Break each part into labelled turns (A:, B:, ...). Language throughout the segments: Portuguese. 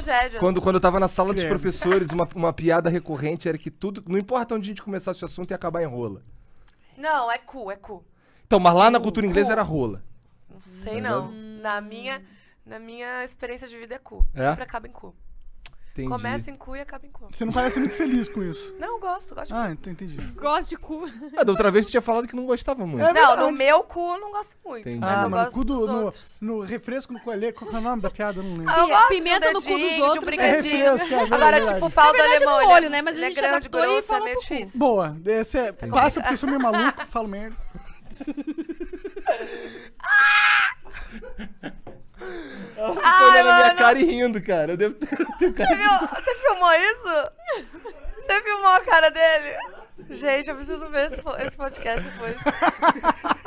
A: tragédias. Quando, quando eu tava na sala dos professores, uma, uma piada recorrente era que tudo. Não importa onde a gente começasse o assunto e acabar em rola. Não, é cu, é cu. Então, mas lá na cultura inglesa era rola. Não sei, hum. não. Na minha, na minha experiência de vida é cu. É? Sempre acaba em cu. Entendi. Começa em cu e acaba em cu. Você não parece muito feliz com isso. Não, gosto, gosto de Ah,
B: entendi. Gosto de cu. Ah, da outra vez você tinha falado que não gostava muito. É não, no meu cu eu não gosto muito. Entendi. Ah, mas Ah, cu do- no, no refresco no coelho, qual é o nome da piada? Eu Não lembro. Ah, eu gosto pimenta no cu dos um outros, é, é refresco, é Agora, tipo, o pau da é Alemanha. no olho, né? Mas a Ele é gente é grande, adaptou e grosso, é meio cu. difícil. Boa. Esse é, passa porque eu sou meio maluco, falo merda.
A: cara e rindo, cara. Eu devo ter, eu ter cara. Você, viu, você filmou isso? Você filmou a cara dele? Gente, eu preciso ver esse, esse podcast depois.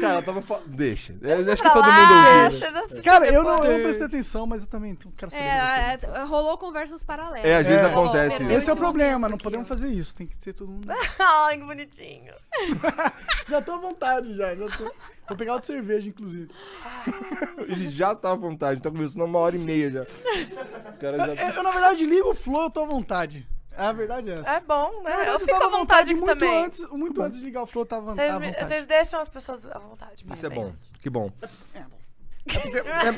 A: Cara, eu tava falando. Deixa. Eu acho que todo mundo ouviu. Cara, eu não, eu prestei
B: atenção, mas eu também quero saber. É, é, rolou conversas paralelas. É, às vezes é, acontece isso. Esse é o problema, não podemos fazer isso. Tem que ser todo mundo.
A: Ai, que bonitinho.
B: já tô à vontade, já. já tô... Vou pegar outra cerveja, inclusive. Ele já tá à vontade, tá começando uma hora e meia já.
A: já é, Eu, na
B: verdade, ligo o flow, eu tô à vontade. É a verdade é essa. É bom,
A: né? Verdade, eu, eu fico à vontade, vontade muito também. Antes, muito tá antes
B: de ligar o flow, eu tava Cês, à vontade. Vocês
A: deixam as pessoas à vontade. Isso é bom. Que bom. É, bom. É porque, é, é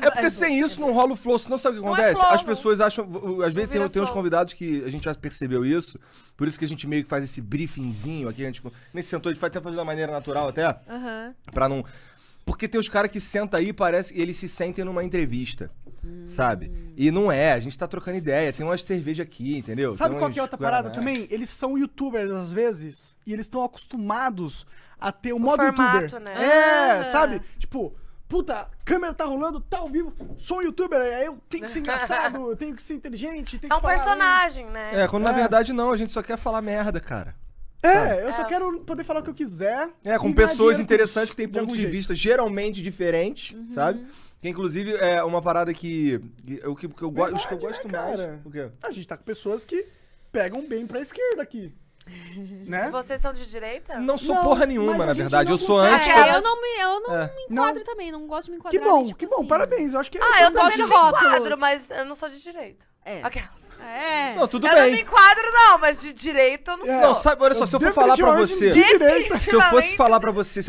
A: porque, é, é, sem isso não rola o flow. Senão sabe o que acontece? Flow, As pessoas acham. Às vezes tem, tem uns convidados que a gente já percebeu isso. Por isso que a gente meio que faz esse briefingzinho aqui. A gente nem sentou, a gente faz até fazer de uma maneira natural até. Uhum. Pra não. Porque tem os caras que sentam aí parece eles se sentem numa entrevista. Hum. Sabe? E não é, a gente tá trocando ideia, tem umas cerveja aqui, entendeu? Sabe então qual que é outra parada né?
B: também? Eles são youtubers às vezes, e eles estão acostumados a ter o modo formato, youtuber. Né? É, ah. sabe? Tipo, puta, câmera tá rolando, tá ao vivo, sou um youtuber, eu tenho que ser engraçado, eu tenho que ser inteligente, tenho é um que falar... É um personagem, aí.
A: né? É, quando é. na verdade não, a gente só quer falar merda, cara. É, sabe?
B: eu é. só quero poder falar o que eu quiser. É, com pessoas
A: interessantes que têm pontos de, vista geralmente diferentes, uhum. sabe? Que inclusive é uma parada que. o que, que eu, Verdade, os que eu gosto né, mais. O quê? A gente tá com pessoas que pegam bem pra
B: esquerda aqui. Né?
A: Vocês são de direita? Não sou Não, porra nenhuma, na verdade. Eu sou anti. É, eu não me, eu não É. me enquadro Não. também, não gosto de me enquadrar. Que bom, tipo que
B: bom, assim. parabéns. Eu acho que é Ah, eu também de não me enquadro, mas
A: eu não sou de direita. É. Aquelas. É. Não, tudo eu não me enquadro, não, mas de direita eu não É. Não, sabe, olha só, se eu for falar pra você. de direita. Se eu fosse falar pra você,